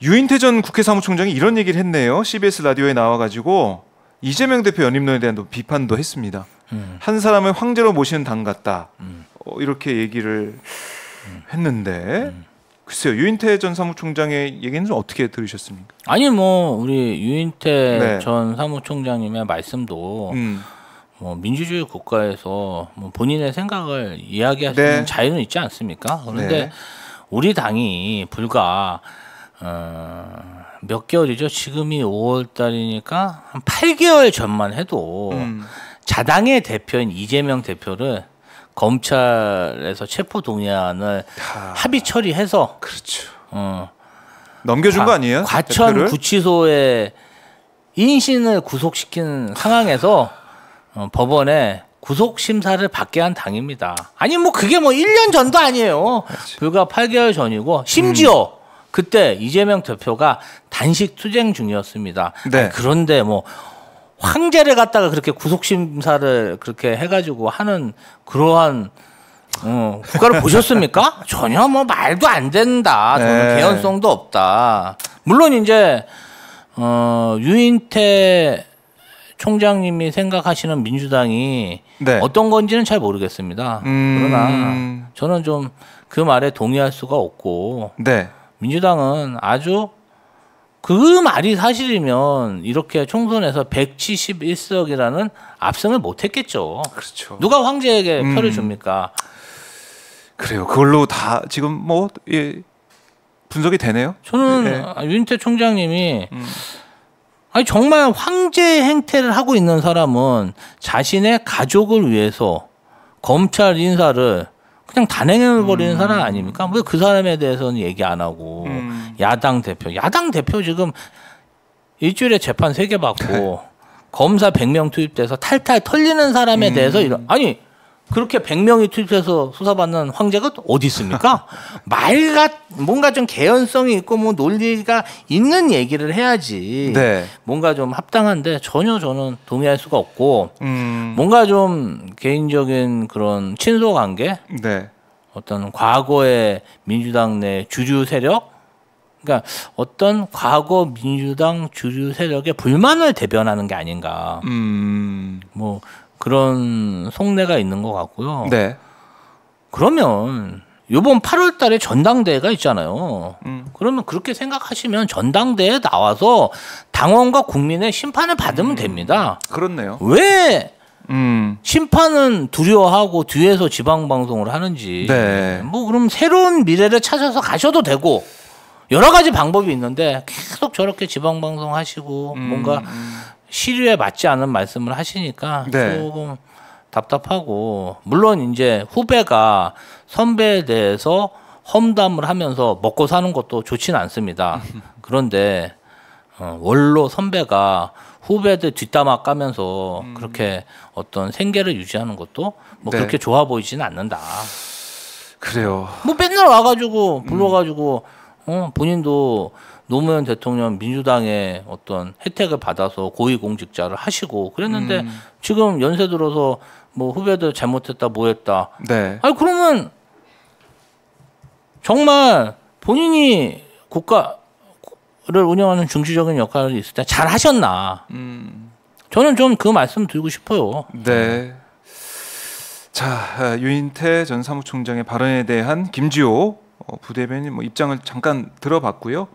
유인태 전 국회 사무총장이 이런 얘기를 했네요. CBS 라디오에 나와가지고 이재명 대표 연임론에 대한 비판도 했습니다. 음. 한 사람을 황제로 모시는 당 같다. 음. 어, 이렇게 얘기를 음. 했는데 음. 글쎄요 유인태 전 사무총장의 얘기는 어떻게 들으셨습니까? 아니 뭐 우리 유인태 네. 전 사무총장님의 말씀도 음. 뭐 민주주의 국가에서 뭐 본인의 생각을 이야기할 수 있는 네. 자유는 있지 않습니까? 그런데 네. 우리 당이 불과 어, 몇 개월이죠? 지금이 5월 달이니까 한 8개월 전만 해도 음. 자당의 대표인 이재명 대표를 검찰에서 체포 동의안을 아, 합의 처리해서 그렇죠. 어, 넘겨준 과, 거 아니에요? 과천 구치소에 인신을 구속시킨 상황에서 어, 법원에 구속 심사를 받게 한 당입니다. 아니 뭐 그게 뭐 1년 전도 아니에요. 그렇지. 불과 8개월 전이고 심지어 음. 그때 이재명 대표가 단식 투쟁 중이었습니다. 네. 아니, 그런데 뭐 황제를 갖다가 그렇게 구속심사를 그렇게 해가지고 하는 그러한 어, 국가를 보셨습니까? 전혀 뭐 말도 안 된다. 저는 네. 개연성도 없다. 물론 이제 어, 유인태 총장님이 생각하시는 민주당이 네. 어떤 건지는 잘 모르겠습니다. 음... 그러나 저는 좀 그 말에 동의할 수가 없고 네. 민주당은 아주 그 말이 사실이면 이렇게 총선에서 171석이라는 압승을 못했겠죠. 그렇죠. 누가 황제에게 음. 표를 줍니까? 그래요. 그걸로 다 지금 뭐 예, 분석이 되네요. 저는 예. 아, 윤태 총장님이 음. 아니 정말 황제 행태를 하고 있는 사람은 자신의 가족을 위해서 검찰 인사를 그냥 단행해버리는 음. 사람 아닙니까? 왜 그 사람에 대해서는 얘기 안 하고 음. 야당 대표, 야당 대표 지금 일주일에 재판 세 개 받고 검사 100명 투입돼서 탈탈 털리는 사람에 음. 대해서 이런 아니 그렇게 100명이 투입해서 수사받는 황제가 어디 있습니까? 말 같 뭔가 좀 개연성이 있고 뭐 논리가 있는 얘기를 해야지. 네. 뭔가 좀 합당한데 전혀 저는 동의할 수가 없고 음... 뭔가 좀 개인적인 그런 친소 관계 네. 어떤 과거의 민주당 내 주류 세력 그러니까 어떤 과거 민주당 주류 세력의 불만을 대변하는 게 아닌가. 음... 뭐 그런 속내가 있는 것 같고요. 네. 그러면 요번 8월 달에 전당대회가 있잖아요. 음. 그러면 그렇게 생각하시면 전당대회 나와서 당원과 국민의 심판을 받으면 음. 됩니다. 그렇네요. 왜 음. 심판은 두려워하고 뒤에서 지방방송을 하는지. 네. 뭐 그럼 새로운 미래를 찾아서 가셔도 되고 여러 가지 방법이 있는데 계속 저렇게 지방방송 하시고 음, 뭔가 음. 시류에 맞지 않은 말씀을 하시니까 네. 조금 답답하고 물론 이제 후배가 선배에 대해서 험담을 하면서 먹고 사는 것도 좋지는 않습니다. 그런데 어, 원로 선배가 후배들 뒷담화 까면서 음. 그렇게 어떤 생계를 유지하는 것도 뭐 네. 그렇게 좋아 보이지는 않는다. 그래요. 뭐 맨날 와가지고 불러가지고 음. 어, 본인도 노무현 대통령 민주당의 어떤 혜택을 받아서 고위공직자를 하시고 그랬는데 음. 지금 연세 들어서 뭐 후배들 잘못했다 뭐했다. 네. 아니 그러면 정말 본인이 국가를 운영하는 중시적인 역할이 있을 때 잘 하셨나. 음. 저는 좀 그 말씀 드리고 싶어요. 네. 자 아, 유인태 전 사무총장의 발언에 대한 김지호 어, 부대변인 뭐 입장을 잠깐 들어봤고요.